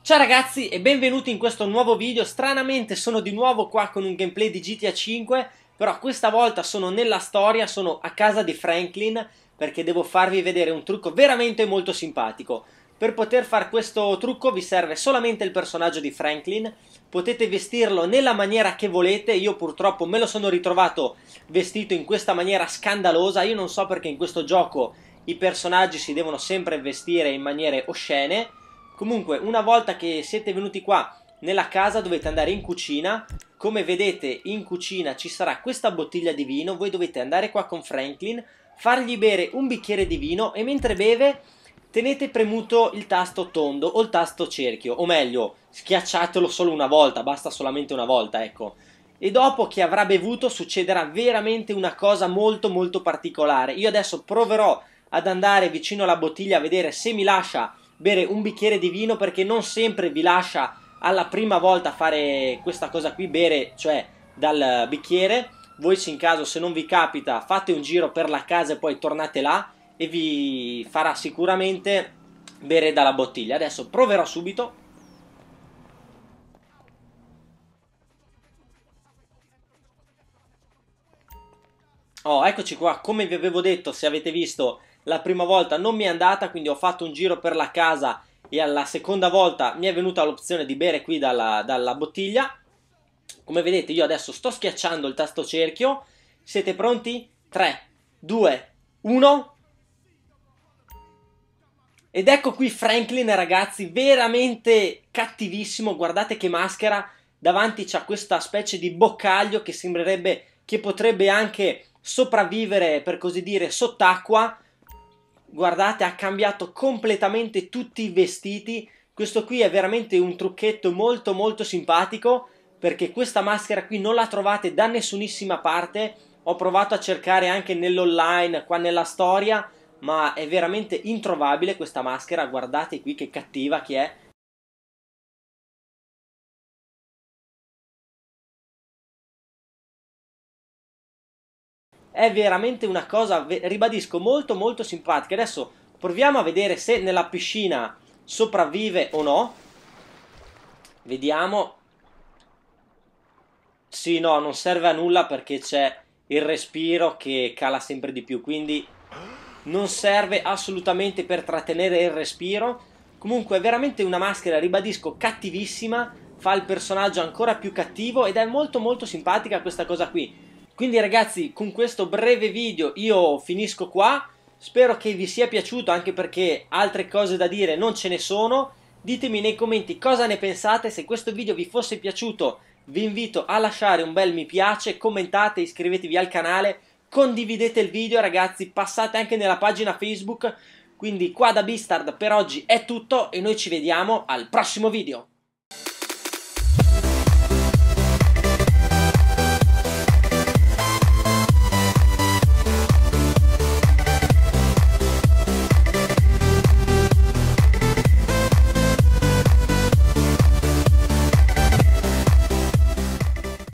Ciao ragazzi e benvenuti in questo nuovo video, stranamente sono di nuovo qua con un gameplay di GTA 5 però questa volta sono nella storia, sono a casa di Franklin perché devo farvi vedere un trucco veramente molto simpatico per poter fare questo trucco vi serve solamente il personaggio di Franklin, potete vestirlo nella maniera che volete, io purtroppo me lo sono ritrovato vestito in questa maniera scandalosa, io non so perché in questo gioco i personaggi si devono sempre vestire in maniere oscene, comunque una volta che siete venuti qua nella casa dovete andare in cucina, come vedete in cucina ci sarà questa bottiglia di vino, voi dovete andare qua con Franklin, fargli bere un bicchiere di vino e mentre beve tenete premuto il tasto tondo o il tasto cerchio, o meglio, schiacciatelo solo una volta, basta solamente una volta, ecco. E dopo che avrà bevuto succederà veramente una cosa molto molto particolare. Io adesso proverò ad andare vicino alla bottiglia a vedere se mi lascia bere un bicchiere di vino perché non sempre vi lascia alla prima volta fare questa cosa qui, bere, cioè dal bicchiere. Voi se in caso se non vi capita fate un giro per la casa e poi tornate là e vi farà sicuramente bere dalla bottiglia. Adesso proverò subito. Oh, eccoci qua, come vi avevo detto, se avete visto la prima volta non mi è andata, quindi ho fatto un giro per la casa e alla seconda volta mi è venuta l'opzione di bere qui dalla, dalla bottiglia. Come vedete io adesso sto schiacciando il tasto cerchio. Siete pronti? 3, 2, 1... Ed ecco qui Franklin, ragazzi, veramente cattivissimo. Guardate che maschera. Davanti c'è questa specie di boccaglio che sembrerebbe che potrebbe anche sopravvivere, per così dire, sott'acqua. Guardate, ha cambiato completamente tutti i vestiti. Questo qui è veramente un trucchetto molto molto simpatico perché questa maschera qui non la trovate da nessunissima parte. Ho provato a cercare anche nell'online, qua nella storia, ma è veramente introvabile questa maschera, guardate qui che cattiva che è. È veramente una cosa, ribadisco, molto molto simpatica. Adesso proviamo a vedere se nella piscina sopravvive o no. Vediamo. Sì, no, non serve a nulla perché c'è il respiro che cala sempre di più, quindi non serve assolutamente per trattenere il respiro. Comunque è veramente una maschera, ribadisco, cattivissima, fa il personaggio ancora più cattivo ed è molto molto simpatica questa cosa qui. Quindi ragazzi, con questo breve video io finisco qua. Spero che vi sia piaciuto anche perché altre cose da dire non ce ne sono. Ditemi nei commenti cosa ne pensate, se questo video vi fosse piaciuto vi invito a lasciare un bel mi piace, commentate, iscrivetevi al canale condividete il video ragazzi, passate anche nella pagina Facebook, quindi qua da Bistard per oggi è tutto e noi ci vediamo al prossimo video.